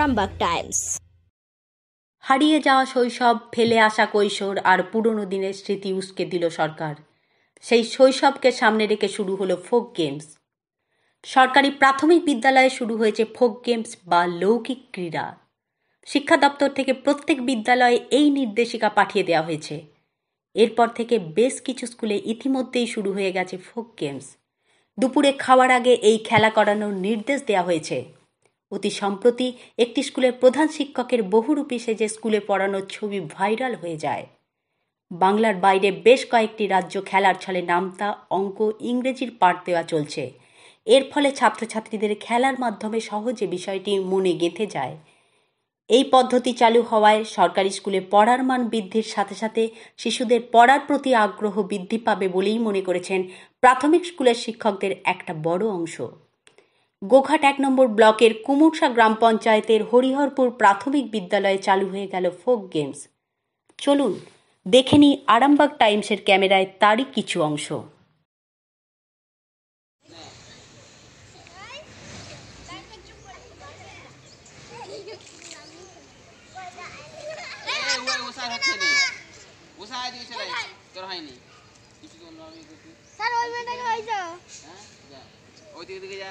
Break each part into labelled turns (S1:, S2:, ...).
S1: Arambagh Times হারিয়ে যাওয়া শৈশব ফেলে আসা কৈশোর আর পুরনো দিনের স্মৃতি উস্কে দিল সরকার সেই শৈশবকে সামনে রেখে শুরু হলো ফোক গেমস সরকারি প্রাথমিক বিদ্যালয়ে শুরু হয়েছে ফোক গেমস বা লৌকিক ক্রীড়া শিক্ষা দপ্তর থেকে প্রত্যেক বিদ্যালয়ে এই নির্দেশিকা পাঠিয়ে দেওয়া হয়েছে এরপর থেকে বেশ কিছু স্কুলে ইতিমধ্যেই শুরু হয়ে গেছে ফোক গেমস দুপুরে খাওয়ার আগে এই খেলা করানোর নির্দেশ দেওয়া হয়েছে অতি সম্প্রতি একটি স্কুলের প্রধান শিক্ষকের বহুরূপী সেজে স্কুলে পড়ানোর ছবি ভাইরাল হয়ে যায় বাংলার বাইরে বেশ কয়েকটি রাজ্য খেলার ছলে নামতা অঙ্ক ইংরেজির পাঠ দেওয়া চলছে এর ফলে ছাত্রছাত্রীদের খেলার মাধ্যমে সহজে বিষয়টি মনে গেঁথে যায় এই পদ্ধতি চালু হওয়ায় সরকারি স্কুলে পড়ার মান বৃদ্ধির সাথে সাথে শিশুদের পড়ার প্রতি আগ্রহ বৃদ্ধি পাবে বলেই মনে করেছেন প্রাথমিক স্কুলের শিক্ষকদের একটা বড় অংশ গোঘাট এক নম্বর ব্লকের কুমুরসা গ্রাম পঞ্চায়েতের হরিহরপুর প্রাথমিক বিদ্যালয়ে চালু হয়ে গেল ফোক গেমস চলুন দেখে নিই আরামবাগ টাইমসের ক্যামেরায় তারই কিছু অংশ স্যার ওই মেয়েটাকে হ্যাঁ, ওই দিকে দিকে যা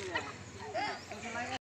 S1: Hey!